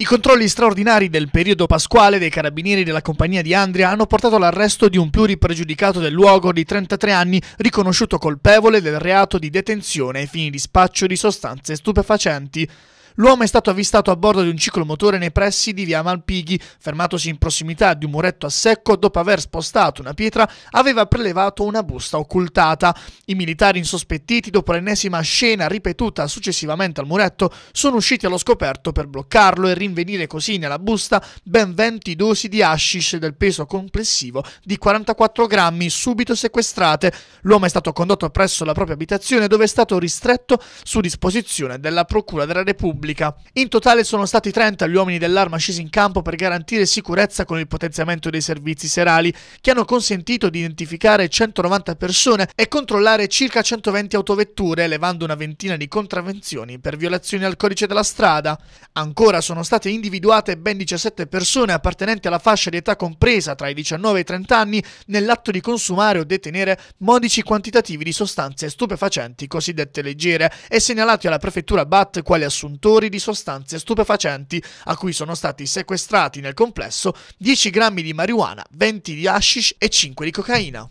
I controlli straordinari del periodo pasquale dei carabinieri della compagnia di Andria hanno portato all'arresto di un pluripregiudicato del luogo di 33 anni riconosciuto colpevole del reato di detenzione ai fini di spaccio di sostanze stupefacenti. L'uomo è stato avvistato a bordo di un ciclomotore nei pressi di via Malpighi, fermatosi in prossimità di un muretto a secco dopo aver spostato una pietra, aveva prelevato una busta occultata. I militari insospettiti, dopo l'ennesima scena ripetuta successivamente al muretto, sono usciti allo scoperto per bloccarlo e rinvenire così nella busta ben 20 dosi di hashish del peso complessivo di 44 grammi, subito sequestrate. L'uomo è stato condotto presso la propria abitazione dove è stato ristretto su disposizione della Procura della Repubblica Repubblica. In totale sono stati 30 gli uomini dell'arma scesi in campo per garantire sicurezza con il potenziamento dei servizi serali, che hanno consentito di identificare 190 persone e controllare circa 120 autovetture, elevando una ventina di contravvenzioni per violazioni al codice della strada. Ancora sono state individuate ben 17 persone appartenenti alla fascia di età compresa tra i 19 e i 30 anni nell'atto di consumare o detenere modici quantitativi di sostanze stupefacenti cosiddette leggere e segnalati alla prefettura BAT quali assuntori portatori di sostanze stupefacenti, a cui sono stati sequestrati nel complesso 10 grammi di marijuana, 20 di hashish e 5 di cocaina.